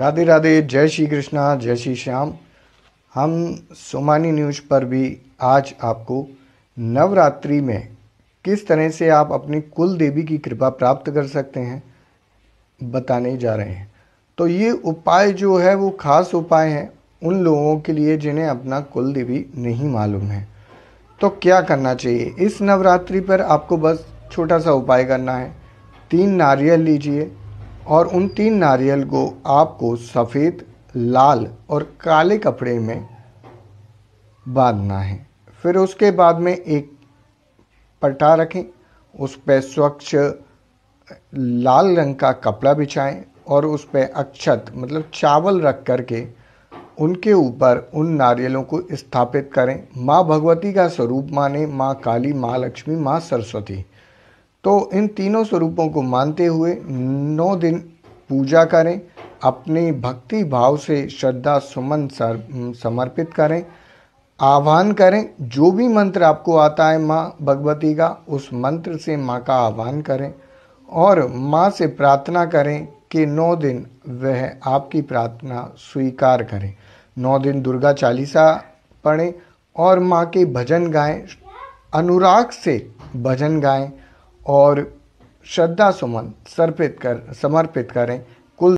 राधे राधे जय श्री कृष्णा जय श्री श्याम हम सोमानी न्यूज पर भी आज आपको नवरात्रि में किस तरह से आप अपनी कुल देवी की कृपा प्राप्त कर सकते हैं बताने जा रहे हैं तो ये उपाय जो है वो खास उपाय हैं उन लोगों के लिए जिन्हें अपना कुल देवी नहीं मालूम है तो क्या करना चाहिए इस नवरात्रि पर आपको बस छोटा सा उपाय करना है तीन नारियल लीजिए और उन तीन नारियल को आपको सफ़ेद लाल और काले कपड़े में बांधना है फिर उसके बाद में एक पटा रखें उस पर स्वच्छ लाल रंग का कपड़ा बिछाएं और उस पर अक्षत मतलब चावल रख कर के उनके ऊपर उन नारियलों को स्थापित करें माँ भगवती का स्वरूप माने माँ काली माँ लक्ष्मी माँ सरस्वती तो इन तीनों स्वरूपों को मानते हुए नौ दिन पूजा करें अपनी भक्ति भाव से श्रद्धा सुमन समर्पित करें आह्वान करें जो भी मंत्र आपको आता है माँ भगवती का उस मंत्र से माँ का आह्वान करें और माँ से प्रार्थना करें कि नौ दिन वह आपकी प्रार्थना स्वीकार करें नौ दिन दुर्गा चालीसा पढ़ें और माँ के भजन गाएं अनुराग से भजन गाएं और श्रद्धा सुमन समर्पित कर समर्पित करें कुल